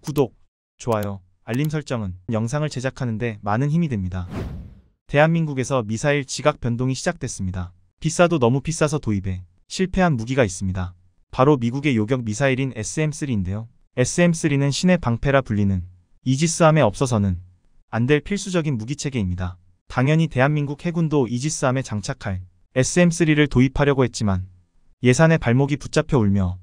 구독, 좋아요, 알림 설정은 영상을 제작하는데 많은 힘이 됩니다. 대한민국에서 미사일 지각 변동이 시작됐습니다. 비싸도 너무 비싸서 도입에 실패한 무기가 있습니다. 바로 미국의 요격 미사일인 SM-3인데요. SM-3는 신의 방패라 불리는 이지스함에 없어서는 안 될 필수적인 무기체계입니다. 당연히 대한민국 해군도 이지스함에 장착할 SM-3를 도입하려고 했지만 예산의 발목이 붙잡혀 울며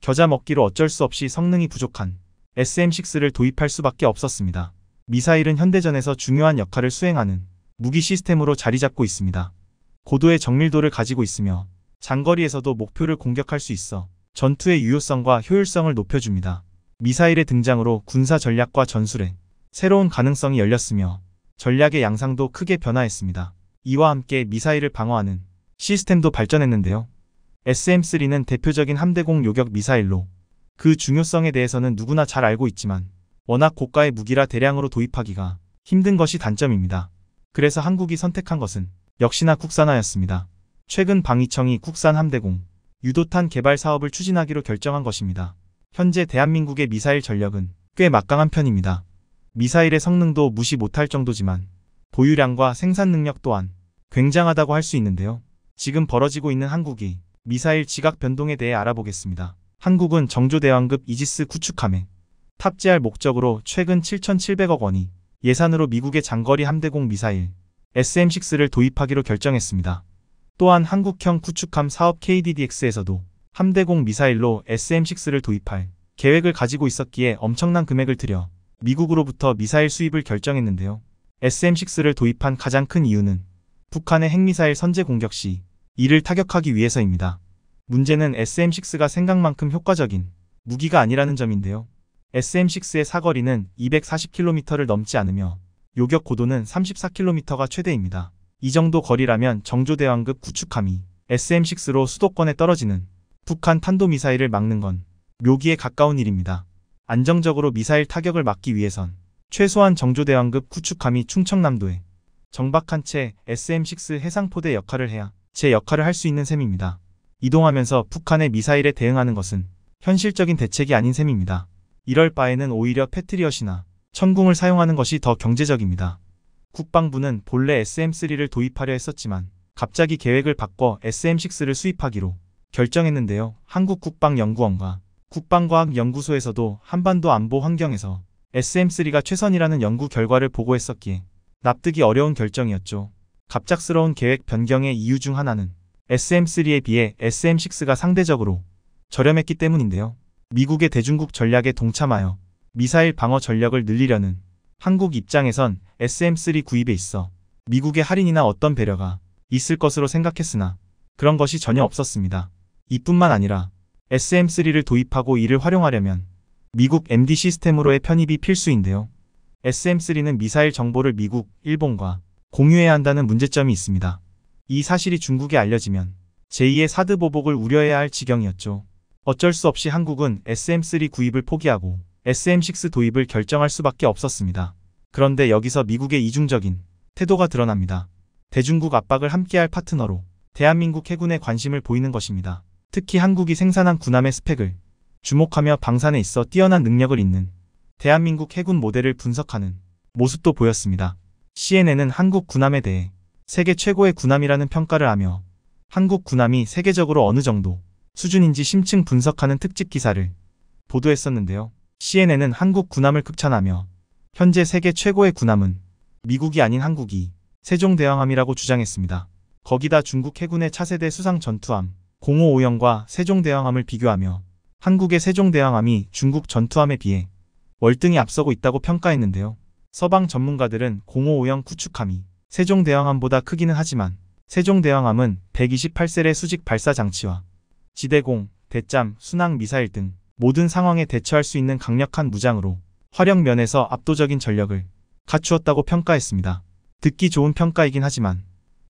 겨자 먹기로 어쩔 수 없이 성능이 부족한 SM6를 도입할 수밖에 없었습니다. 미사일은 현대전에서 중요한 역할을 수행하는 무기 시스템으로 자리잡고 있습니다. 고도의 정밀도를 가지고 있으며 장거리에서도 목표를 공격할 수 있어 전투의 유효성과 효율성을 높여줍니다. 미사일의 등장으로 군사 전략과 전술에 새로운 가능성이 열렸으며 전략의 양상도 크게 변화했습니다. 이와 함께 미사일을 방어하는 시스템도 발전했는데요. SM-3는 대표적인 함대공 요격 미사일로 그 중요성에 대해서는 누구나 잘 알고 있지만 워낙 고가의 무기라 대량으로 도입하기가 힘든 것이 단점입니다. 그래서 한국이 선택한 것은 역시나 국산화였습니다. 최근 방위청이 국산 함대공, 유도탄 개발 사업을 추진하기로 결정한 것입니다. 현재 대한민국의 미사일 전력은 꽤 막강한 편입니다. 미사일의 성능도 무시 못할 정도지만 보유량과 생산 능력 또한 굉장하다고 할 수 있는데요. 지금 벌어지고 있는 한국이 미사일 지각 변동에 대해 알아보겠습니다. 한국은 정조대왕급 이지스 구축함에 탑재할 목적으로 최근 7,700억 원이 예산으로 미국의 장거리 함대공 미사일 SM-6를 도입하기로 결정했습니다. 또한 한국형 구축함 사업 KDDX에서도 함대공 미사일로 SM-6를 도입할 계획을 가지고 있었기에 엄청난 금액을 들여 미국으로부터 미사일 수입을 결정했는데요. SM-6를 도입한 가장 큰 이유는 북한의 핵미사일 선제 공격 시 이를 타격하기 위해서입니다. 문제는 SM6가 생각만큼 효과적인 무기가 아니라는 점인데요. SM6의 사거리는 240km를 넘지 않으며 요격 고도는 34km가 최대입니다. 이 정도 거리라면 정조대왕급 구축함이 SM6로 수도권에 떨어지는 북한 탄도미사일을 막는 건 묘기에 가까운 일입니다. 안정적으로 미사일 타격을 막기 위해선 최소한 정조대왕급 구축함이 충청남도에 정박한 채 SM6 해상포대 역할을 해야 제 역할을 할 수 있는 셈입니다. 이동하면서 북한의 미사일에 대응하는 것은 현실적인 대책이 아닌 셈입니다. 이럴 바에는 오히려 패트리엇이나 천궁을 사용하는 것이 더 경제적입니다. 국방부는 본래 SM3를 도입하려 했었지만 갑자기 계획을 바꿔 SM6를 수입하기로 결정했는데요. 한국국방연구원과 국방과학연구소에서도 한반도 안보 환경에서 SM3가 최선이라는 연구 결과를 보고했었기에 납득이 어려운 결정이었죠. 갑작스러운 계획 변경의 이유 중 하나는 SM3에 비해 SM6가 상대적으로 저렴했기 때문인데요. 미국의 대중국 전략에 동참하여 미사일 방어 전력을 늘리려는 한국 입장에선 SM3 구입에 있어 미국의 할인이나 어떤 배려가 있을 것으로 생각했으나 그런 것이 전혀 없었습니다. 이뿐만 아니라 SM3를 도입하고 이를 활용하려면 미국 MD 시스템으로의 편입이 필수인데요. SM3는 미사일 정보를 미국, 일본과 공유해야 한다는 문제점이 있습니다. 이 사실이 중국에 알려지면 제2의 사드 보복을 우려해야 할 지경이었죠. 어쩔 수 없이 한국은 SM3 구입을 포기하고 SM6 도입을 결정할 수밖에 없었습니다. 그런데 여기서 미국의 이중적인 태도가 드러납니다. 대중국 압박을 함께할 파트너로 대한민국 해군에 관심을 보이는 것입니다. 특히 한국이 생산한 군함의 스펙을 주목하며 방산에 있어 뛰어난 능력을 잇는 대한민국 해군 모델을 분석하는 모습도 보였습니다. CNN은 한국 군함에 대해 세계 최고의 군함이라는 평가를 하며 한국 군함이 세계적으로 어느 정도 수준인지 심층 분석하는 특집 기사를 보도했었는데요. CNN은 한국 군함을 극찬하며 현재 세계 최고의 군함은 미국이 아닌 한국이 세종대왕함이라고 주장했습니다. 거기다 중국 해군의 차세대 수상 전투함 055형과 세종대왕함을 비교하며 한국의 세종대왕함이 중국 전투함에 비해 월등히 앞서고 있다고 평가했는데요. 서방 전문가들은 055형 구축함이 세종대왕함보다 크기는 하지만 세종대왕함은 128셀의 수직 발사 장치와 지대공, 대잠, 순항 미사일 등 모든 상황에 대처할 수 있는 강력한 무장으로 화력 면에서 압도적인 전력을 갖추었다고 평가했습니다. 듣기 좋은 평가이긴 하지만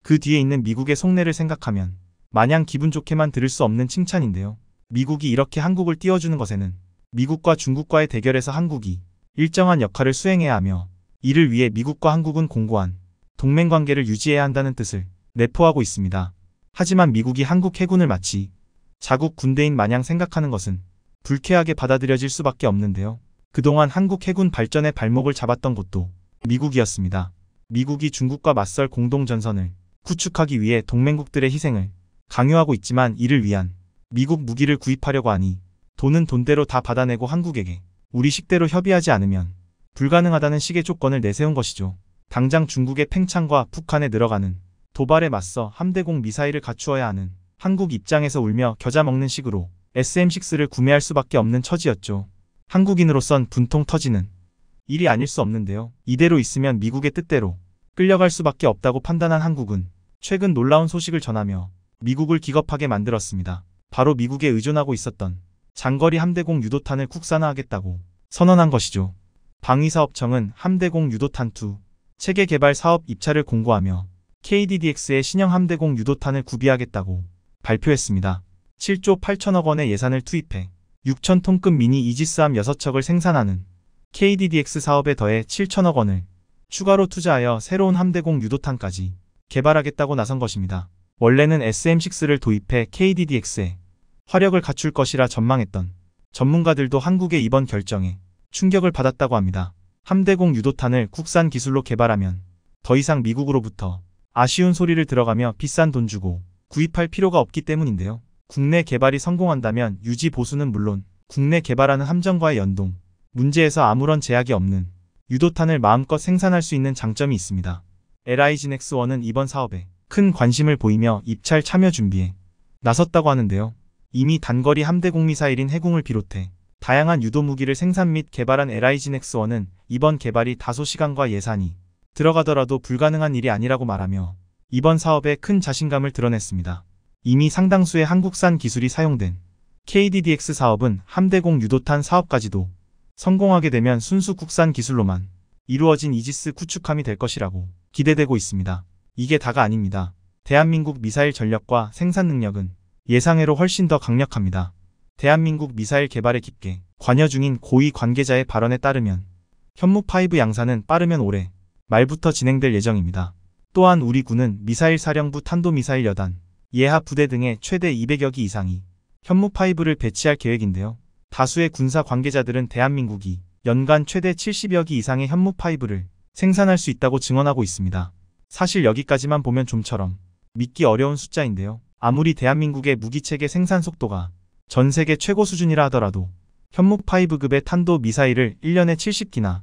그 뒤에 있는 미국의 속내를 생각하면 마냥 기분 좋게만 들을 수 없는 칭찬인데요. 미국이 이렇게 한국을 띄워주는 것에는 미국과 중국과의 대결에서 한국이 일정한 역할을 수행해야 하며 이를 위해 미국과 한국은 공고한 동맹관계를 유지해야 한다는 뜻을 내포하고 있습니다. 하지만 미국이 한국 해군을 마치 자국 군대인 마냥 생각하는 것은 불쾌하게 받아들여질 수밖에 없는데요. 그동안 한국 해군 발전의 발목을 잡았던 곳도 미국이었습니다. 미국이 중국과 맞설 공동전선을 구축하기 위해 동맹국들의 희생을 강요하고 있지만 이를 위한 미국 무기를 구입하려고 하니 돈은 돈대로 다 받아내고 한국에게 우리 식대로 협의하지 않으면 불가능하다는 식의 조건을 내세운 것이죠. 당장 중국의 팽창과 북한에 늘어가는 도발에 맞서 함대공 미사일을 갖추어야 하는 한국 입장에서 울며 겨자 먹는 식으로 SM6를 구매할 수밖에 없는 처지였죠. 한국인으로선 분통 터지는 일이 아닐 수 없는데요. 이대로 있으면 미국의 뜻대로 끌려갈 수밖에 없다고 판단한 한국은 최근 놀라운 소식을 전하며 미국을 기겁하게 만들었습니다. 바로 미국에 의존하고 있었던 장거리 함대공 유도탄을 국산화하겠다고 선언한 것이죠. 방위사업청은 함대공 유도탄 2, 체계 개발 사업 입찰을 공고하며 KDDX의 신형 함대공 유도탄을 구비하겠다고 발표했습니다. 7조 8천억 원의 예산을 투입해 6천톤급 미니 이지스함 6척을 생산하는 KDDX 사업에 더해 7천억 원을 추가로 투자하여 새로운 함대공 유도탄까지 개발하겠다고 나선 것입니다. 원래는 SM6를 도입해 KDDX에 화력을 갖출 것이라 전망했던 전문가들도 한국의 이번 결정에 충격을 받았다고 합니다. 함대공 유도탄을 국산 기술로 개발하면 더 이상 미국으로부터 아쉬운 소리를 들어가며 비싼 돈 주고 구입할 필요가 없기 때문인데요. 국내 개발이 성공한다면 유지 보수는 물론 국내 개발하는 함정과의 연동, 문제에서 아무런 제약이 없는 유도탄을 마음껏 생산할 수 있는 장점이 있습니다. l i g n x 1은 이번 사업에 큰 관심을 보이며 입찰 참여 준비에 나섰다고 하는데요. 이미 단거리 함대공 미사일인 해공을 비롯해 다양한 유도 무기를 생산 및 개발한 LIG넥스원은 이번 개발이 다소 시간과 예산이 들어가더라도 불가능한 일이 아니라고 말하며 이번 사업에 큰 자신감을 드러냈습니다. 이미 상당수의 한국산 기술이 사용된 KDDX 사업은 함대공 유도탄 사업까지도 성공하게 되면 순수 국산 기술로만 이루어진 이지스 구축함이 될 것이라고 기대되고 있습니다. 이게 다가 아닙니다. 대한민국 미사일 전력과 생산 능력은 예상외로 훨씬 더 강력합니다. 대한민국 미사일 개발에 깊게 관여 중인 고위 관계자의 발언에 따르면 현무5 양산은 빠르면 올해 말부터 진행될 예정입니다. 또한 우리 군은 미사일 사령부 탄도미사일 여단, 예하 부대 등의 최대 200여 기 이상이 현무5를 배치할 계획인데요. 다수의 군사 관계자들은 대한민국이 연간 최대 70여 기 이상의 현무5를 생산할 수 있다고 증언하고 있습니다. 사실 여기까지만 보면 좀처럼 믿기 어려운 숫자인데요. 아무리 대한민국의 무기체계 생산 속도가 전 세계 최고 수준이라 하더라도 현무5급의 탄도 미사일을 1년에 70기나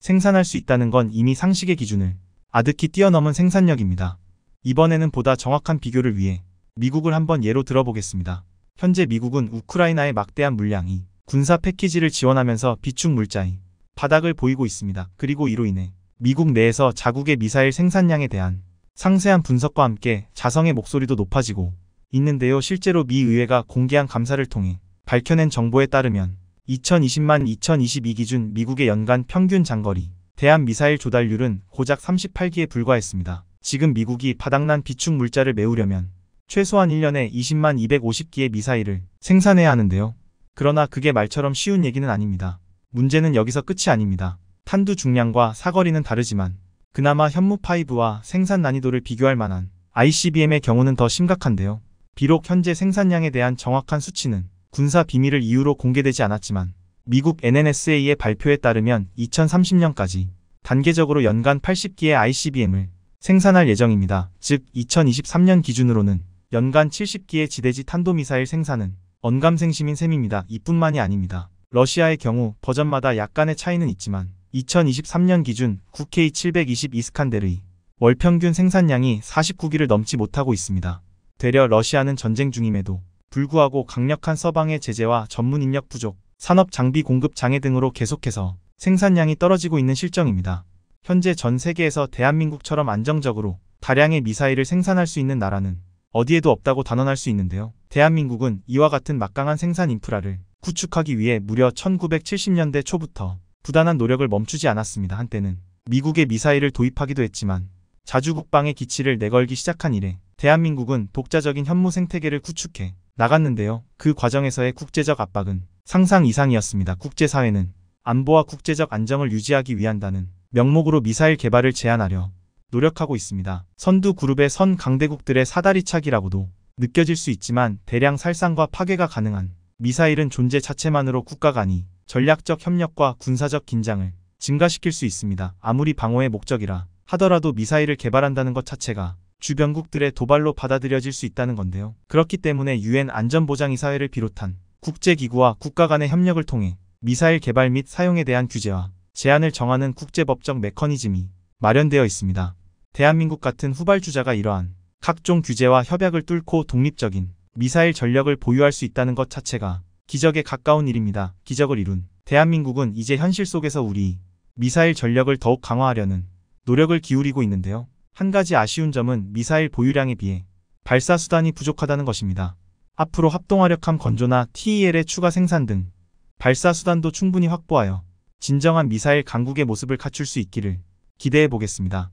생산할 수 있다는 건 이미 상식의 기준을 아득히 뛰어넘은 생산력입니다. 이번에는 보다 정확한 비교를 위해 미국을 한번 예로 들어보겠습니다. 현재 미국은 우크라이나의 막대한 물량이 군사 패키지를 지원하면서 비축 물자의 바닥을 보이고 있습니다. 그리고 이로 인해 미국 내에서 자국의 미사일 생산량에 대한 상세한 분석과 함께 자성의 목소리도 높아지고 있는데요. 실제로 미 의회가 공개한 감사를 통해 밝혀낸 정보에 따르면 2020만 2022 기준 미국의 연간 평균 장거리 대한 미사일 조달률은 고작 38기에 불과했습니다. 지금 미국이 바닥난 비축 물자를 메우려면 최소한 1년에 20만 250기의 미사일을 생산해야 하는데요. 그러나 그게 말처럼 쉬운 얘기는 아닙니다. 문제는 여기서 끝이 아닙니다. 탄두 중량과 사거리는 다르지만 그나마 현무5와 생산 난이도를 비교할 만한 ICBM의 경우는 더 심각한데요. 비록 현재 생산량에 대한 정확한 수치는 군사 비밀을 이유로 공개되지 않았지만 미국 NNSA의 발표에 따르면 2030년까지 단계적으로 연간 80기의 ICBM을 생산할 예정입니다. 즉 2023년 기준으로는 연간 70기의 지대지 탄도미사일 생산은 언감생심인 셈입니다. 이뿐만이 아닙니다. 러시아의 경우 버전마다 약간의 차이는 있지만 2023년 기준 9K 720 이스칸데르의 월평균 생산량이 49기를 넘지 못하고 있습니다. 되려 러시아는 전쟁 중임에도 불구하고 강력한 서방의 제재와 전문 인력 부족, 산업 장비 공급 장애 등으로 계속해서 생산량이 떨어지고 있는 실정입니다. 현재 전 세계에서 대한민국처럼 안정적으로 다량의 미사일을 생산할 수 있는 나라는 어디에도 없다고 단언할 수 있는데요. 대한민국은 이와 같은 막강한 생산 인프라를 구축하기 위해 무려 1970년대 초부터 부단한 노력을 멈추지 않았습니다. 한때는 미국의 미사일을 도입하기도 했지만 자주 국방의 기치를 내걸기 시작한 이래 대한민국은 독자적인 현무 생태계를 구축해 나갔는데요. 그 과정에서의 국제적 압박은 상상 이상이었습니다. 국제사회는 안보와 국제적 안정을 유지하기 위한다는 명목으로 미사일 개발을 제한하려 노력하고 있습니다. 선두 그룹의 선 강대국들의 사다리차기라고도 느껴질 수 있지만 대량 살상과 파괴가 가능한 미사일은 존재 자체만으로 국가 간이 전략적 협력과 군사적 긴장을 증가시킬 수 있습니다. 아무리 방어의 목적이라 하더라도 미사일을 개발한다는 것 자체가 주변국들의 도발로 받아들여질 수 있다는 건데요. 그렇기 때문에 유엔 안전보장이사회를 비롯한 국제기구와 국가 간의 협력을 통해 미사일 개발 및 사용에 대한 규제와 제한을 정하는 국제법적 메커니즘이 마련되어 있습니다. 대한민국 같은 후발주자가 이러한 각종 규제와 협약을 뚫고 독립적인 미사일 전력을 보유할 수 있다는 것 자체가 기적에 가까운 일입니다. 기적을 이룬 대한민국은 이제 현실 속에서 우리 미사일 전력을 더욱 강화하려는 노력을 기울이고 있는데요. 한 가지 아쉬운 점은 미사일 보유량에 비해 발사 수단이 부족하다는 것입니다. 앞으로 합동화력함 건조나 TEL의 추가 생산 등 발사 수단도 충분히 확보하여 진정한 미사일 강국의 모습을 갖출 수 있기를 기대해 보겠습니다.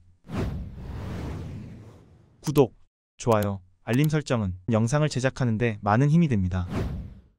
구독, 좋아요, 알림 설정은 영상을 제작하는데 많은 힘이 됩니다.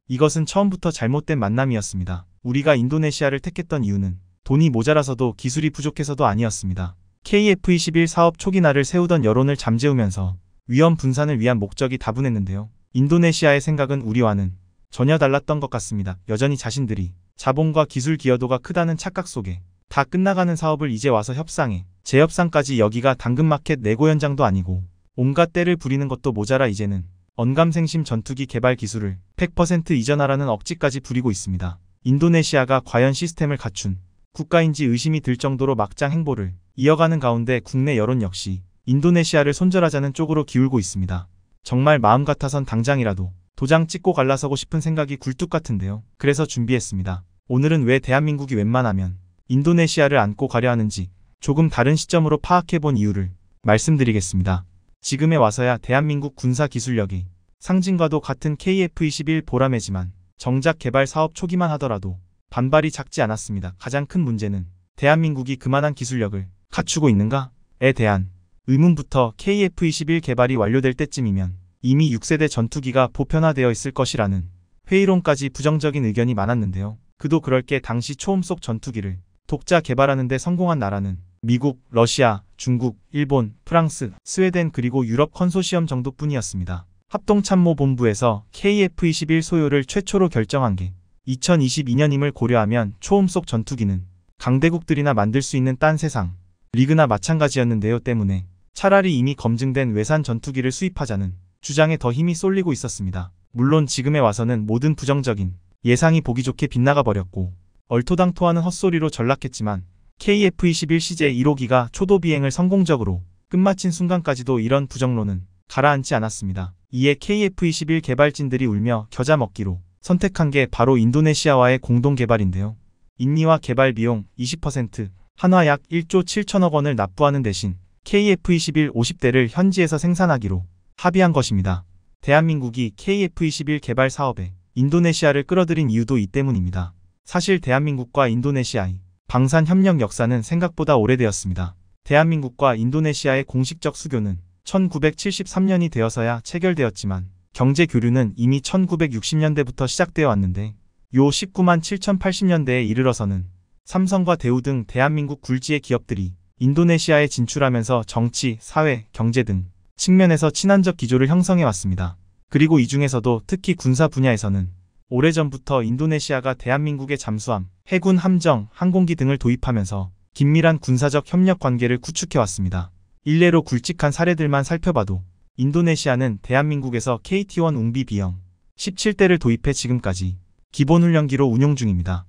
이것은 처음부터 잘못된 만남이었습니다. 우리가 인도네시아를 택했던 이유는 돈이 모자라서도 기술이 부족해서도 아니었습니다. KF-21 사업 초기 날을 세우던 여론을 잠재우면서 위험 분산을 위한 목적이 다분했는데요. 인도네시아의 생각은 우리와는 전혀 달랐던 것 같습니다. 여전히 자신들이 자본과 기술 기여도가 크다는 착각 속에 다 끝나가는 사업을 이제 와서 협상해 재협상까지 여기가 당근마켓 내고 현장도 아니고 온갖 때를 부리는 것도 모자라 이제는 언감생심 전투기 개발 기술을 100% 이전하라는 억지까지 부리고 있습니다. 인도네시아가 과연 시스템을 갖춘 국가인지 의심이 들 정도로 막장 행보를 이어가는 가운데 국내 여론 역시 인도네시아를 손절하자는 쪽으로 기울고 있습니다. 정말 마음 같아선 당장이라도 도장 찍고 갈라서고 싶은 생각이 굴뚝 같은데요. 그래서 준비했습니다. 오늘은 왜 대한민국이 웬만하면 인도네시아를 안고 가려 하는지 조금 다른 시점으로 파악해본 이유를 말씀드리겠습니다. 지금에 와서야 대한민국 군사 기술력이 상징과도 같은 KF-21 보람매지만 정작 개발 사업 초기만 하더라도 반발이 작지 않았습니다. 가장 큰 문제는 대한민국이 그만한 기술력을 갖추고 있는가에 대한 의문부터 KF-21 개발이 완료될 때쯤이면 이미 6세대 전투기가 보편화되어 있을 것이라는 회의론까지 부정적인 의견이 많았는데요. 그도 그럴 게 당시 초음속 전투기를 독자 개발하는 데 성공한 나라는 미국, 러시아, 중국, 일본, 프랑스, 스웨덴 그리고 유럽 컨소시엄 정도뿐이었습니다. 합동참모본부에서 KF-21 소요를 최초로 결정한 게 2022년임을 고려하면 초음속 전투기는 강대국들이나 만들 수 있는 딴 세상 리그나 마찬가지였는데요 때문에 차라리 이미 검증된 외산 전투기를 수입하자는 주장에 더 힘이 쏠리고 있었습니다. 물론 지금에 와서는 모든 부정적인 예상이 보기 좋게 빗나가 버렸고 얼토당토하는 헛소리로 전락했지만 KF-21CJ 1호기가 초도 비행을 성공적으로 끝마친 순간까지도 이런 부정론은 가라앉지 않았습니다. 이에 KF-21 개발진들이 울며 겨자 먹기로 선택한 게 바로 인도네시아와의 공동 개발인데요. 인니와 개발 비용 20%, 한화 약 1조 7천억 원을 납부하는 대신 KF-21 50대를 현지에서 생산하기로 합의한 것입니다. 대한민국이 KF-21 개발 사업에 인도네시아를 끌어들인 이유도 이 때문입니다. 사실 대한민국과 인도네시아의 방산 협력 역사는 생각보다 오래되었습니다. 대한민국과 인도네시아의 공식적 수교는 1973년이 되어서야 체결되었지만 경제 교류는 이미 1960년대부터 시작되어 왔는데 요 19만 7080년대에 이르러서는 삼성과 대우 등 대한민국 굴지의 기업들이 인도네시아에 진출하면서 정치, 사회, 경제 등 측면에서 친한적 기조를 형성해 왔습니다. 그리고 이 중에서도 특히 군사 분야에서는 오래전부터 인도네시아가 대한민국의 잠수함, 해군 함정, 항공기 등을 도입하면서 긴밀한 군사적 협력 관계를 구축해 왔습니다. 일례로 굵직한 사례들만 살펴봐도 인도네시아는 대한민국에서 KT1 웅비 비형 17대를 도입해 지금까지 기본훈련기로 운용 중입니다.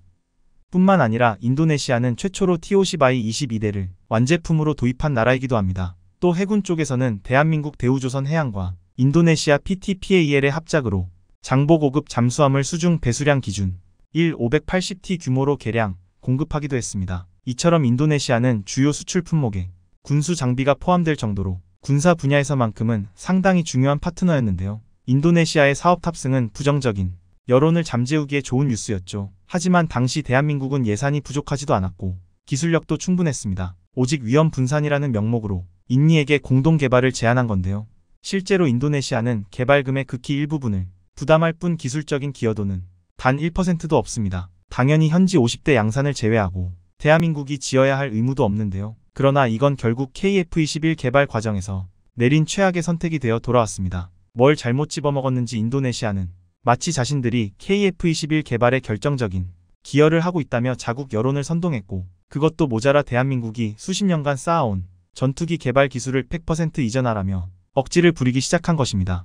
뿐만 아니라 인도네시아는 최초로 T50I 22대를 완제품으로 도입한 나라이기도 합니다. 또 해군 쪽에서는 대한민국 대우조선 해양과 인도네시아 PTPAL의 합작으로 장보 고급 잠수함을 수중 배수량 기준 1 580T 규모로 개량, 공급하기도 했습니다. 이처럼 인도네시아는 주요 수출 품목에 군수 장비가 포함될 정도로 군사 분야에서만큼은 상당히 중요한 파트너였는데요. 인도네시아의 사업 탑승은 부정적인 여론을 잠재우기에 좋은 뉴스였죠. 하지만 당시 대한민국은 예산이 부족하지도 않았고 기술력도 충분했습니다. 오직 위험 분산이라는 명목으로 인니에게 공동 개발을 제안한 건데요. 실제로 인도네시아는 개발금의 극히 일부분을 부담할 뿐 기술적인 기여도는 단 1%도 없습니다. 당연히 현지 50대 양산을 제외하고 대한민국이 지어야 할 의무도 없는데요. 그러나 이건 결국 KF-21 개발 과정에서 내린 최악의 선택이 되어 돌아왔습니다. 뭘 잘못 집어먹었는지 인도네시아는 마치 자신들이 KF-21 개발에 결정적인 기여를 하고 있다며 자국 여론을 선동했고 그것도 모자라 대한민국이 수십 년간 쌓아온 전투기 개발 기술을 100% 이전하라며 억지를 부리기 시작한 것입니다.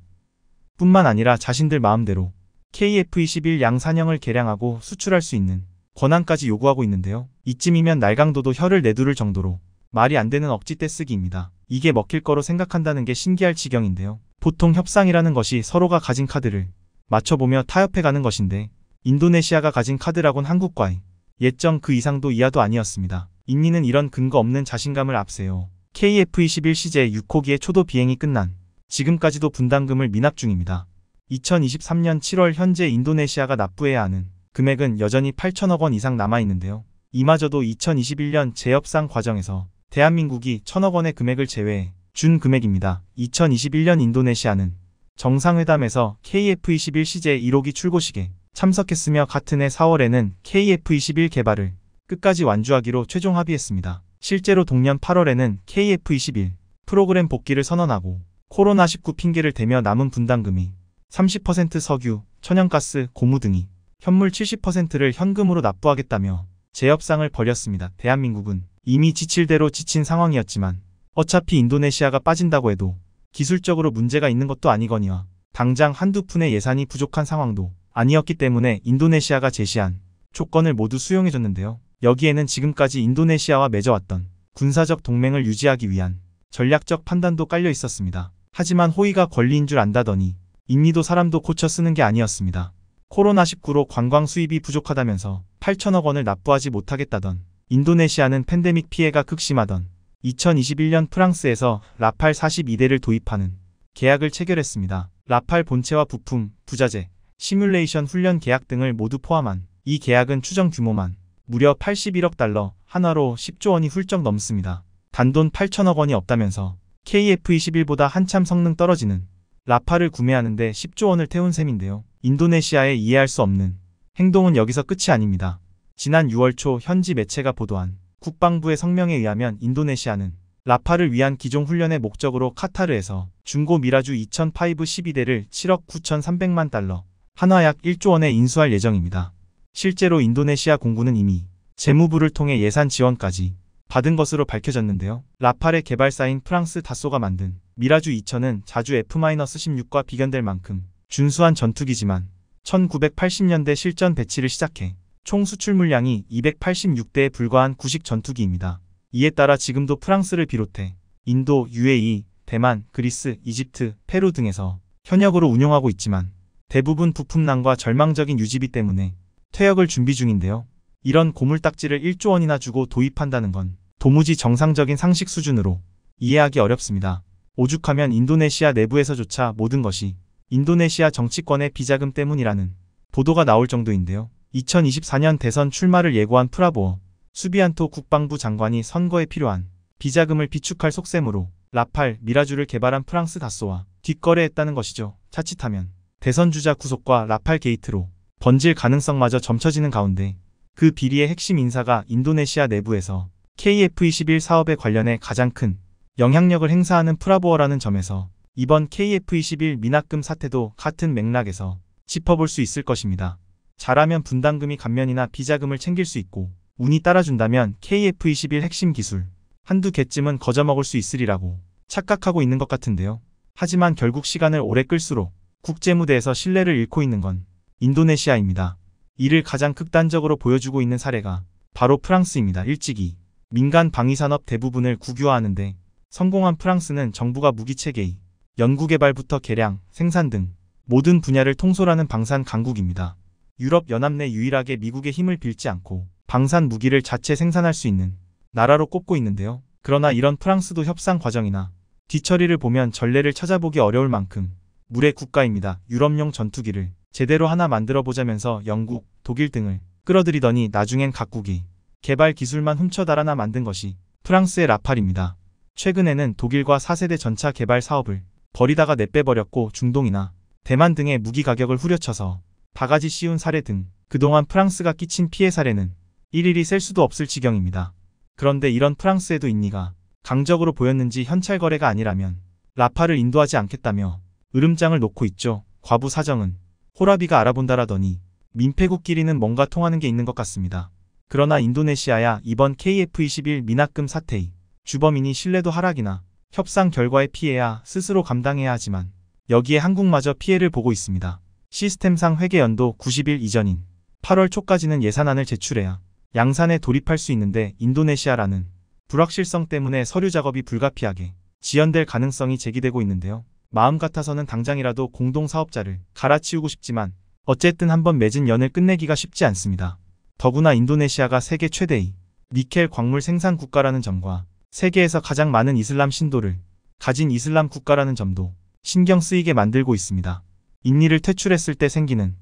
뿐만 아니라 자신들 마음대로 KF-21 양산형을 개량하고 수출할 수 있는 권한까지 요구하고 있는데요. 이쯤이면 날강도도 혀를 내두를 정도로 말이 안 되는 억지 떼쓰기입니다. 이게 먹힐 거로 생각한다는 게 신기할 지경인데요. 보통 협상이라는 것이 서로가 가진 카드를 맞춰보며 타협해가는 것인데 인도네시아가 가진 카드라곤 한국과의 예정 그 이상도 이하도 아니었습니다. 인니는 이런 근거 없는 자신감을 앞세워 KF-21 시제 6호기의 초도 비행이 끝난 지금까지도 분담금을 미납 중입니다. 2023년 7월 현재 인도네시아가 납부해야 하는 금액은 여전히 8천억 원 이상 남아있는데요. 이마저도 2021년 재협상 과정에서 대한민국이 천억 원의 금액을 제외해 준 금액입니다. 2021년 인도네시아는 정상회담에서 KF-21 시제 1호기 출고식에 참석했으며 같은 해 4월에는 KF-21 개발을 끝까지 완주하기로 최종 합의했습니다. 실제로 동년 8월에는 KF-21 프로그램 복귀를 선언하고 코로나19 핑계를 대며 남은 분담금이 30% 석유, 천연가스, 고무 등이 현물 70%를 현금으로 납부하겠다며 재협상을 벌였습니다. 대한민국은 이미 지칠 대로 지친 상황이었지만 어차피 인도네시아가 빠진다고 해도 기술적으로 문제가 있는 것도 아니거니와 당장 한두 푼의 예산이 부족한 상황도 아니었기 때문에 인도네시아가 제시한 조건을 모두 수용해줬는데요. 여기에는 지금까지 인도네시아와 맺어왔던 군사적 동맹을 유지하기 위한 전략적 판단도 깔려 있었습니다. 하지만 호의가 권리인 줄 안다더니 인미도 사람도 고쳐 쓰는 게 아니었습니다. 코로나19로 관광 수입이 부족하다면서 8천억 원을 납부하지 못하겠다던 인도네시아는 팬데믹 피해가 극심하던 2021년 프랑스에서 라팔 42대를 도입하는 계약을 체결했습니다. 라팔 본체와 부품, 부자재, 시뮬레이션 훈련 계약 등을 모두 포함한 이 계약은 추정 규모만 무려 81억 달러, 한화로 10조 원이 훌쩍 넘습니다. 단돈 8천억 원이 없다면서 KF-21보다 한참 성능 떨어지는 라팔을 구매하는데 10조 원을 태운 셈인데요. 인도네시아의 이해할 수 없는 행동은 여기서 끝이 아닙니다. 지난 6월 초 현지 매체가 보도한 국방부의 성명에 의하면 인도네시아는 라파를 위한 기종 훈련의 목적으로 카타르에서 중고 미라주 2005 12대를 7억 9,300만 달러, 한화약 1조 원에 인수할 예정입니다. 실제로 인도네시아 공군은 이미 재무부를 통해 예산 지원까지 받은 것으로 밝혀졌는데요. 라팔의 개발사인 프랑스 다쏘가 만든 미라주 2000은 자주 F-16과 비견될 만큼 준수한 전투기지만 1980년대 실전 배치를 시작해 총 수출물량이 286대에 불과한 구식 전투기입니다. 이에 따라 지금도 프랑스를 비롯해 인도, UAE, 대만, 그리스, 이집트, 페루 등에서 현역으로 운용하고 있지만 대부분 부품난과 절망적인 유지비 때문에 퇴역을 준비 중인데요. 이런 고물딱지를 1조 원이나 주고 도입한다는 건 도무지 정상적인 상식 수준으로 이해하기 어렵습니다. 오죽하면 인도네시아 내부에서조차 모든 것이 인도네시아 정치권의 비자금 때문이라는 보도가 나올 정도인데요. 2024년 대선 출마를 예고한 프라보 수비안토 국방부 장관이 선거에 필요한 비자금을 비축할 속셈으로 라팔 미라주를 개발한 프랑스 다소와 뒷거래했다는 것이죠. 자칫하면 대선 주자 구속과 라팔 게이트로 번질 가능성마저 점쳐지는 가운데 그 비리의 핵심 인사가 인도네시아 내부에서 KF-21 사업에 관련해 가장 큰 영향력을 행사하는 프라보어라는 점에서 이번 KF-21 미납금 사태도 같은 맥락에서 짚어볼 수 있을 것입니다. 잘하면 분담금이 감면이나 비자금을 챙길 수 있고 운이 따라준다면 KF21 핵심 기술 한두 개쯤은 거저먹을 수 있으리라고 착각하고 있는 것 같은데요. 하지만 결국 시간을 오래 끌수록 국제무대에서 신뢰를 잃고 있는 건 인도네시아입니다. 이를 가장 극단적으로 보여주고 있는 사례가 바로 프랑스입니다. 일찍이 민간 방위산업 대부분을 국유화하는데 성공한 프랑스는 정부가 무기체계의 연구개발부터 개량, 생산 등 모든 분야를 통솔하는 방산 강국입니다. 유럽연합 내 유일하게 미국의 힘을 빌지 않고 방산 무기를 자체 생산할 수 있는 나라로 꼽고 있는데요. 그러나 이런 프랑스도 협상 과정이나 뒤처리를 보면 전례를 찾아보기 어려울 만큼 물의 국가입니다. 유럽용 전투기를 제대로 하나 만들어 보자면서 영국, 독일 등을 끌어들이더니 나중엔 각국이 개발 기술만 훔쳐 달아나 만든 것이 프랑스의 라팔입니다. 최근에는 독일과 4세대 전차 개발 사업을 버리다가 내빼버렸고 중동이나 대만 등의 무기 가격을 후려쳐서 바가지 씌운 사례 등 그동안 프랑스가 끼친 피해 사례는 일일이 셀 수도 없을 지경입니다. 그런데 이런 프랑스에도 인니가 강적으로 보였는지 현찰 거래가 아니라면 라파를 인도하지 않겠다며 으름장을 놓고 있죠. 과부 사정은 호라비가 알아본다라더니 민폐국끼리는 뭔가 통하는 게 있는 것 같습니다. 그러나 인도네시아야 이번 KF21 미납금 사태의 주범인이 신뢰도 하락이나 협상 결과에 피해야 스스로 감당해야 하지만 여기에 한국마저 피해를 보고 있습니다. 시스템상 회계연도 90일 이전인 8월 초까지는 예산안을 제출해야 양산에 돌입할 수 있는데 인도네시아라는 불확실성 때문에 서류 작업이 불가피하게 지연될 가능성이 제기되고 있는데요. 마음 같아서는 당장이라도 공동사업자를 갈아치우고 싶지만 어쨌든 한번 맺은 연을 끝내기가 쉽지 않습니다. 더구나 인도네시아가 세계 최대의 니켈 광물 생산 국가라는 점과 세계에서 가장 많은 이슬람 신도를 가진 이슬람 국가라는 점도 신경 쓰이게 만들고 있습니다. 인니를 퇴출했을 때 생기는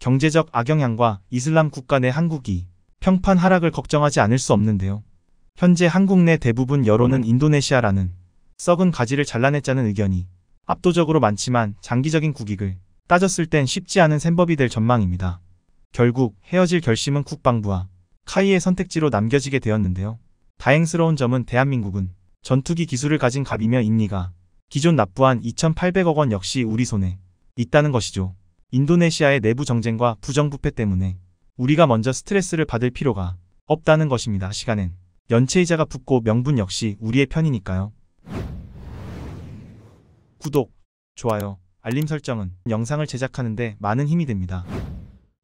경제적 악영향과 이슬람 국가 내 한국이 평판 하락을 걱정하지 않을 수 없는데요. 현재 한국 내 대부분 여론은 인도네시아라는 썩은 가지를 잘라냈자는 의견이 압도적으로 많지만 장기적인 국익을 따졌을 땐 쉽지 않은 셈법이 될 전망입니다. 결국 헤어질 결심은 국방부와 카이의 선택지로 남겨지게 되었는데요. 다행스러운 점은 대한민국은 전투기 기술을 가진 갑이며 인니가 기존 납부한 2,800억 원 역시 우리 손에 있다는 것이죠. 인도네시아의 내부 정쟁과 부정부패 때문에 우리가 먼저 스트레스를 받을 필요가 없다는 것입니다. 시간엔 연체이자가 붙고 명분 역시 우리의 편이니까요. 구독, 좋아요, 알림 설정은 영상을 제작하는데 많은 힘이 됩니다.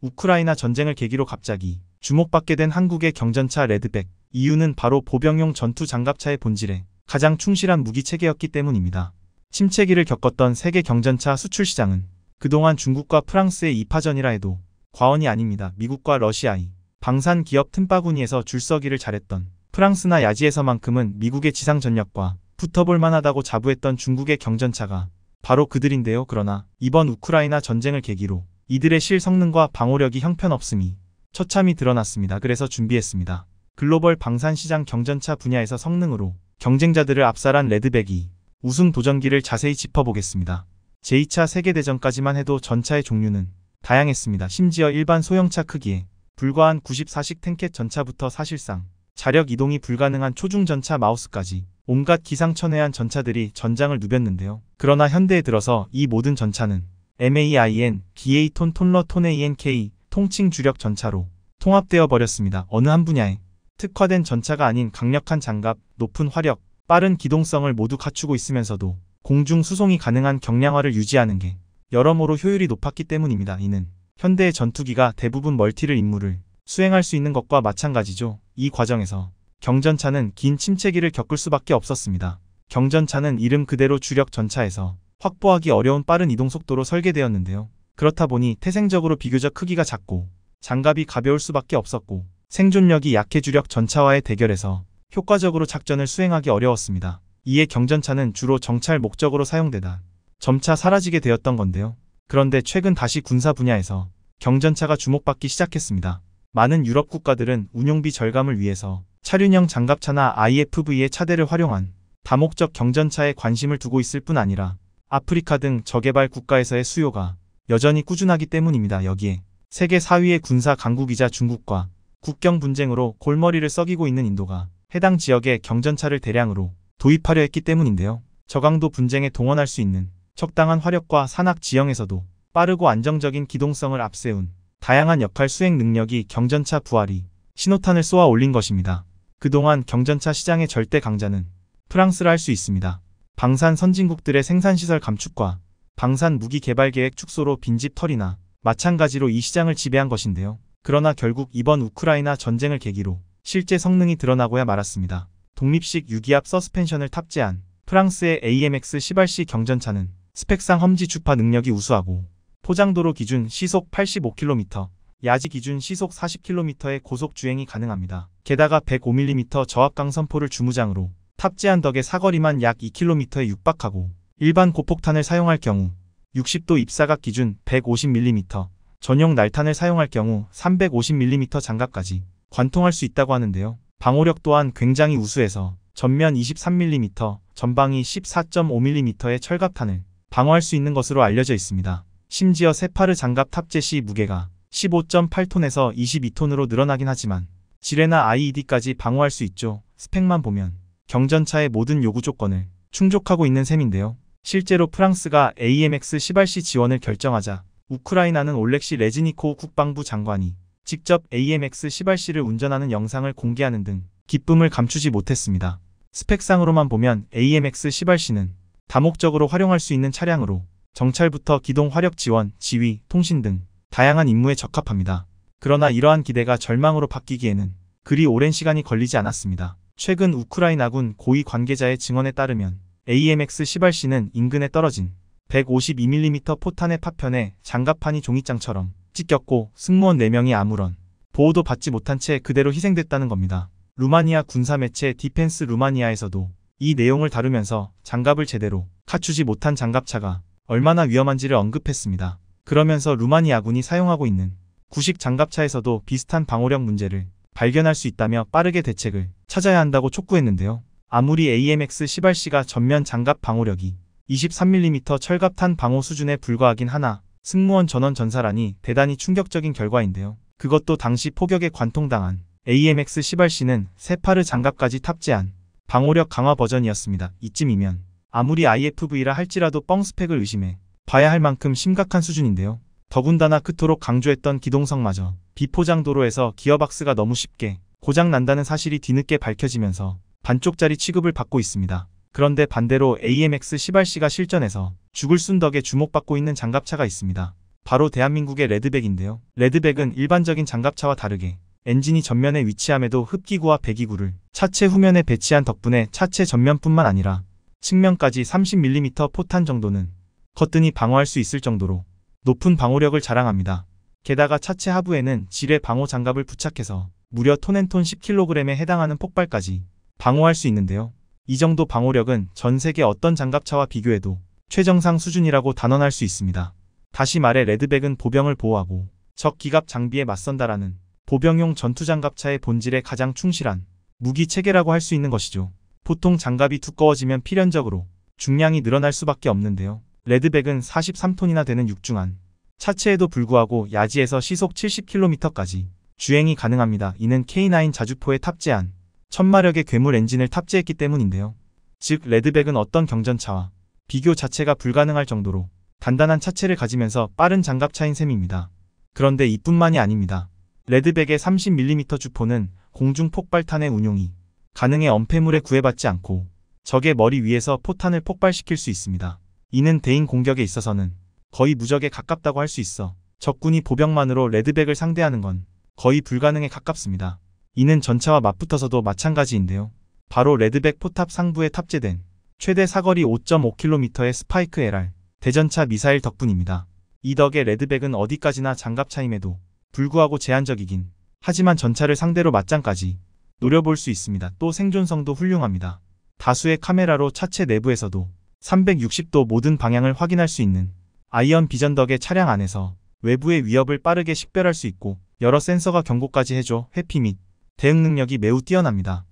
우크라이나 전쟁을 계기로 갑자기 주목받게 된 한국의 경전차 레드백 이유는 바로 보병용 전투 장갑차의 본질에 가장 충실한 무기체계였기 때문입니다. 침체기를 겪었던 세계 경전차 수출시장은 그동안 중국과 프랑스의 이파전이라 해도 과언이 아닙니다. 미국과 러시아의 방산 기업 틈바구니에서 줄서기를 잘했던 프랑스나 야지에서만큼은 미국의 지상 전략과 붙어볼 만하다고 자부했던 중국의 경전차가 바로 그들인데요. 그러나 이번 우크라이나 전쟁을 계기로 이들의 실성능과 방어력이 형편없음이 처참히 드러났습니다. 그래서 준비했습니다. 글로벌 방산시장 경전차 분야에서 성능으로 경쟁자들을 압살한 레드백이 우승 도전기를 자세히 짚어보겠습니다. 제2차 세계대전까지만 해도 전차의 종류는 다양했습니다. 심지어 일반 소형차 크기에 불과한 94식 탱켓 전차부터 사실상 자력 이동이 불가능한 초중전차 마우스까지 온갖 기상천외한 전차들이 전장을 누볐는데요. 그러나 현대에 들어서 이 모든 전차는 MAIN, BA톤, 톤러, 톤ANK, 통칭 주력 전차로 통합되어 버렸습니다. 어느 한 분야에 특화된 전차가 아닌 강력한 장갑, 높은 화력, 빠른 기동성을 모두 갖추고 있으면서도 공중 수송이 가능한 경량화를 유지하는 게 여러모로 효율이 높았기 때문입니다. 이는 현대의 전투기가 대부분 멀티를 임무를 수행할 수 있는 것과 마찬가지죠. 이 과정에서 경전차는 긴 침체기를 겪을 수밖에 없었습니다. 경전차는 이름 그대로 주력 전차에서 확보하기 어려운 빠른 이동 속도로 설계되었는데요. 그렇다 보니 태생적으로 비교적 크기가 작고 장갑이 가벼울 수밖에 없었고 생존력이 약해 주력 전차와의 대결에서 효과적으로 작전을 수행하기 어려웠습니다. 이에 경전차는 주로 정찰 목적으로 사용되다 점차 사라지게 되었던 건데요. 그런데 최근 다시 군사 분야에서 경전차가 주목받기 시작했습니다. 많은 유럽 국가들은 운용비 절감을 위해서 차륜형 장갑차나 IFV의 차대를 활용한 다목적 경전차에 관심을 두고 있을 뿐 아니라 아프리카 등 저개발 국가에서의 수요가 여전히 꾸준하기 때문입니다. 여기에 세계 4위의 군사 강국이자 중국과 국경 분쟁으로 골머리를 썩이고 있는 인도가 해당 지역에 경전차를 대량으로 도입하려 했기 때문인데요. 저강도 분쟁에 동원할 수 있는 적당한 화력과 산악 지형에서도 빠르고 안정적인 기동성을 앞세운 다양한 역할 수행 능력이 경전차 부활이 신호탄을 쏘아 올린 것입니다. 그동안 경전차 시장의 절대 강자는 프랑스를 할 수 있습니다. 방산 선진국들의 생산시설 감축과 방산 무기 개발 계획 축소로 빈집 털이나 마찬가지로 이 시장을 지배한 것인데요. 그러나 결국 이번 우크라이나 전쟁을 계기로 실제 성능이 드러나고야 말았습니다. 독립식 유기압 서스펜션을 탑재한 프랑스의 AMX 시발 c 경전차는 스펙상 험지 주파 능력이 우수하고 포장도로 기준 시속 85km, 야지 기준 시속 40km의 고속 주행이 가능합니다. 게다가 105mm 저압강 선포를 주무장으로 탑재한 덕에 사거리만 약 2km에 육박하고 일반 고폭탄을 사용할 경우 60도 입사각 기준 150mm, 전용 날탄을 사용할 경우 350mm 장갑까지 관통할 수 있다고 하는데요. 방호력 또한 굉장히 우수해서 전면 23mm, 전방이 14.5mm의 철갑탄을 방어할 수 있는 것으로 알려져 있습니다. 심지어 세파르 장갑 탑재 시 무게가 15.8톤에서 22톤으로 늘어나긴 하지만 지뢰나 IED까지 방어할 수 있죠. 스펙만 보면 경전차의 모든 요구 조건을 충족하고 있는 셈인데요. 실제로 프랑스가 AMX 시발시 지원을 결정하자 우크라이나는 올렉시 레즈니코 국방부 장관이 직접 AMX 시발씨를 운전하는 영상을 공개하는 등 기쁨을 감추지 못했습니다. 스펙상으로만 보면 AMX 시발씨는 다목적으로 활용할 수 있는 차량으로 정찰부터 기동 화력 지원, 지휘, 통신 등 다양한 임무에 적합합니다. 그러나 이러한 기대가 절망으로 바뀌기에는 그리 오랜 시간이 걸리지 않았습니다. 최근 우크라이나군 고위 관계자의 증언에 따르면 AMX 시발씨는 인근에 떨어진 152mm 포탄의 파편에 장갑판이 종이장처럼 찢겼고 승무원 4명이 아무런 보호도 받지 못한 채 그대로 희생됐다는 겁니다. 루마니아 군사 매체 디펜스 루마니아에서도 이 내용을 다루면서 장갑을 제대로 갖추지 못한 장갑차가 얼마나 위험한지를 언급했습니다. 그러면서 루마니아군이 사용하고 있는 구식 장갑차에서도 비슷한 방호력 문제를 발견할 수 있다며 빠르게 대책을 찾아야 한다고 촉구했는데요. 아무리 AMX 1 8씨가 전면 장갑 방호력이 23mm 철갑탄 방호 수준에 불과하긴 하나 승무원 전원 전사라니 대단히 충격적인 결과인데요. 그것도 당시 폭격에 관통당한 AMX 시발씨는 세파르 장갑까지 탑재한 방호력 강화 버전이었습니다. 이쯤이면 아무리 IFV라 할지라도 뻥 스펙을 의심해 봐야 할 만큼 심각한 수준인데요. 더군다나 그토록 강조했던 기동성마저 비포장 도로에서 기어박스가 너무 쉽게 고장난다는 사실이 뒤늦게 밝혀지면서 반쪽짜리 취급을 받고 있습니다. 그런데 반대로 AMX 시발씨가 실전에서 죽을 순 덕에 주목받고 있는 장갑차가 있습니다. 바로 대한민국의 레드백인데요. 레드백은 일반적인 장갑차와 다르게 엔진이 전면에 위치함에도 흡기구와 배기구를 차체 후면에 배치한 덕분에 차체 전면뿐만 아니라 측면까지 30mm 포탄 정도는 거뜬히 방어할 수 있을 정도로 높은 방호력을 자랑합니다. 게다가 차체 하부에는 지뢰 방호 장갑을 부착해서 무려 톤앤톤 10kg에 해당하는 폭발까지 방어할 수 있는데요. 이 정도 방호력은 전 세계 어떤 장갑차와 비교해도 최정상 수준이라고 단언할 수 있습니다. 다시 말해 레드백은 보병을 보호하고 적 기갑 장비에 맞선다라는 보병용 전투장갑차의 본질에 가장 충실한 무기체계라고 할 수 있는 것이죠. 보통 장갑이 두꺼워지면 필연적으로 중량이 늘어날 수밖에 없는데요. 레드백은 43톤이나 되는 육중한 차체에도 불구하고 야지에서 시속 70km까지 주행이 가능합니다. 이는 K9 자주포에 탑재한 천마력의 괴물 엔진을 탑재했기 때문인데요. 즉 레드백은 어떤 경전차와 비교 자체가 불가능할 정도로 단단한 차체를 가지면서 빠른 장갑차인 셈입니다. 그런데 이뿐만이 아닙니다. 레드백의 30mm 주포는 공중 폭발탄의 운용이 가능해 엄폐물에 구애받지 않고 적의 머리 위에서 포탄을 폭발시킬 수 있습니다. 이는 대인 공격에 있어서는 거의 무적에 가깝다고 할 수 있어 적군이 보병만으로 레드백을 상대하는 건 거의 불가능에 가깝습니다. 이는 전차와 맞붙어서도 마찬가지인데요. 바로 레드백 포탑 상부에 탑재된 최대 사거리 5.5km의 스파이크 LR 대전차 미사일 덕분입니다. 이 덕에 레드백은 어디까지나 장갑차임에도 불구하고 제한적이긴 하지만 전차를 상대로 맞짱까지 노려볼 수 있습니다. 또 생존성도 훌륭합니다. 다수의 카메라로 차체 내부에서도 360도 모든 방향을 확인할 수 있는 아이언 비전 덕에 차량 안에서 외부의 위협을 빠르게 식별할 수 있고 여러 센서가 경고까지 해줘 회피 및 대응 능력이 매우 뛰어납니다.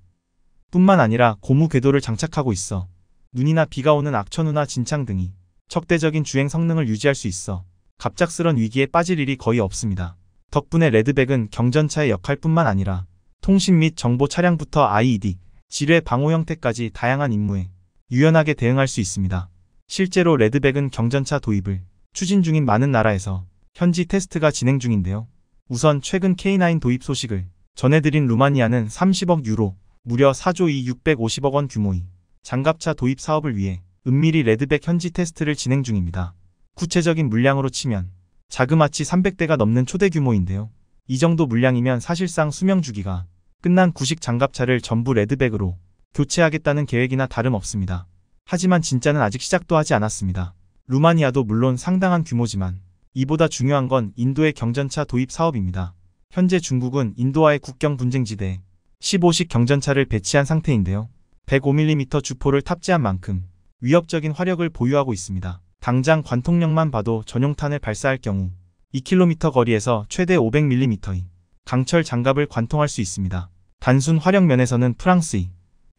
뿐만 아니라 고무 궤도를 장착하고 있어 눈이나 비가 오는 악천후나 진창 등이 적대적인 주행 성능을 유지할 수 있어 갑작스런 위기에 빠질 일이 거의 없습니다. 덕분에 레드백은 경전차의 역할뿐만 아니라 통신 및 정보 차량부터 IED, 지뢰 방호 형태까지 다양한 임무에 유연하게 대응할 수 있습니다. 실제로 레드백은 경전차 도입을 추진 중인 많은 나라에서 현지 테스트가 진행 중인데요. 우선 최근 K9 도입 소식을 전해드린 루마니아는 30억 유로, 무려 4조 2 650억 원 규모의 장갑차 도입 사업을 위해 은밀히 레드백 현지 테스트를 진행 중입니다. 구체적인 물량으로 치면 자그마치 300대가 넘는 초대 규모인데요. 이 정도 물량이면 사실상 수명 주기가 끝난 구식 장갑차를 전부 레드백으로 교체하겠다는 계획이나 다름없습니다. 하지만 진짜는 아직 시작도 하지 않았습니다. 루마니아도 물론 상당한 규모지만 이보다 중요한 건 인도의 경전차 도입 사업입니다. 현재 중국은 인도와의 국경 분쟁지대에 15식 경전차를 배치한 상태인데요. 105mm 주포를 탑재한 만큼 위협적인 화력을 보유하고 있습니다. 당장 관통력만 봐도 전용탄을 발사할 경우 2km 거리에서 최대 500mm의 강철 장갑을 관통할 수 있습니다. 단순 화력 면에서는 프랑스의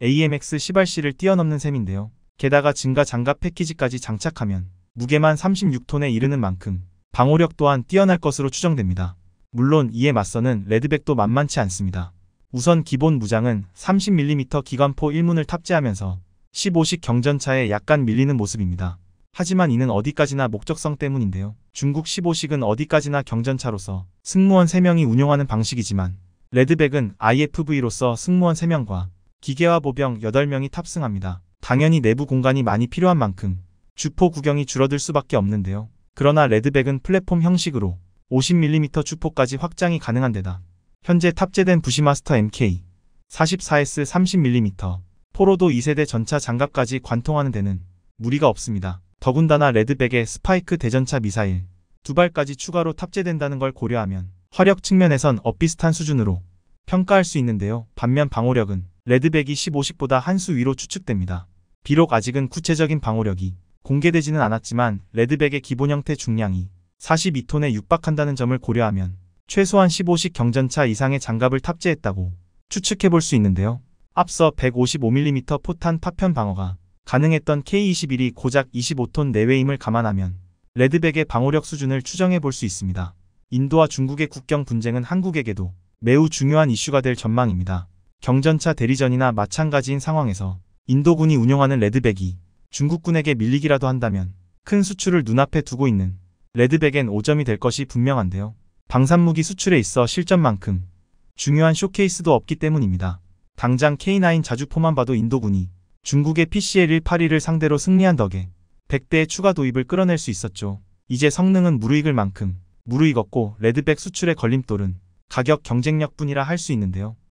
AMX 1발 c 를 뛰어넘는 셈인데요. 게다가 증가 장갑 패키지까지 장착하면 무게만 36톤에 이르는 만큼 방호력 또한 뛰어날 것으로 추정됩니다. 물론 이에 맞서는 레드백도 만만치 않습니다. 우선 기본 무장은 30mm 기관포 1문을 탑재하면서 15식 경전차에 약간 밀리는 모습입니다. 하지만 이는 어디까지나 목적성 때문인데요. 중국 15식은 어디까지나 경전차로서 승무원 3명이 운용하는 방식이지만 레드백은 IFV로서 승무원 3명과 기계화 보병 8명이 탑승합니다. 당연히 내부 공간이 많이 필요한 만큼 주포 구경이 줄어들 수밖에 없는데요. 그러나 레드백은 플랫폼 형식으로 50mm 주포까지 확장이 가능한 데다 현재 탑재된 부시마스터 MK 44S 30mm 포로도 2세대 전차 장갑까지 관통하는 데는 무리가 없습니다. 더군다나 레드백의 스파이크 대전차 미사일 두 발까지 추가로 탑재된다는 걸 고려하면 화력 측면에선 엇비슷한 수준으로 평가할 수 있는데요. 반면 방호력은 레드백이 15식보다 한 수 위로 추측됩니다. 비록 아직은 구체적인 방호력이 공개되지는 않았지만 레드백의 기본 형태 중량이 42톤에 육박한다는 점을 고려하면 최소한 15식 경전차 이상의 장갑을 탑재했다고 추측해볼 수 있는데요. 앞서 155mm 포탄 파편 방어가 가능했던 K21이 고작 25톤 내외임을 감안하면 레드백의 방어력 수준을 추정해볼 수 있습니다. 인도와 중국의 국경 분쟁은 한국에게도 매우 중요한 이슈가 될 전망입니다. 경전차 대리전이나 마찬가지인 상황에서 인도군이 운영하는 레드백이 중국군에게 밀리기라도 한다면 큰 수출을 눈앞에 두고 있는 레드백엔 5점이 될 것이 분명한데요. 방산무기 수출에 있어 실전만큼 중요한 쇼케이스도 없기 때문입니다. 당장 K9 자주포만 봐도 인도군이 중국의 PCL 181을 상대로 승리한 덕에 100대의 추가 도입을 끌어낼 수 있었죠. 이제 성능은 무르익을 만큼 무르익었고 레드백 수출의 걸림돌은 가격 경쟁력뿐이라 할 수 있는데요.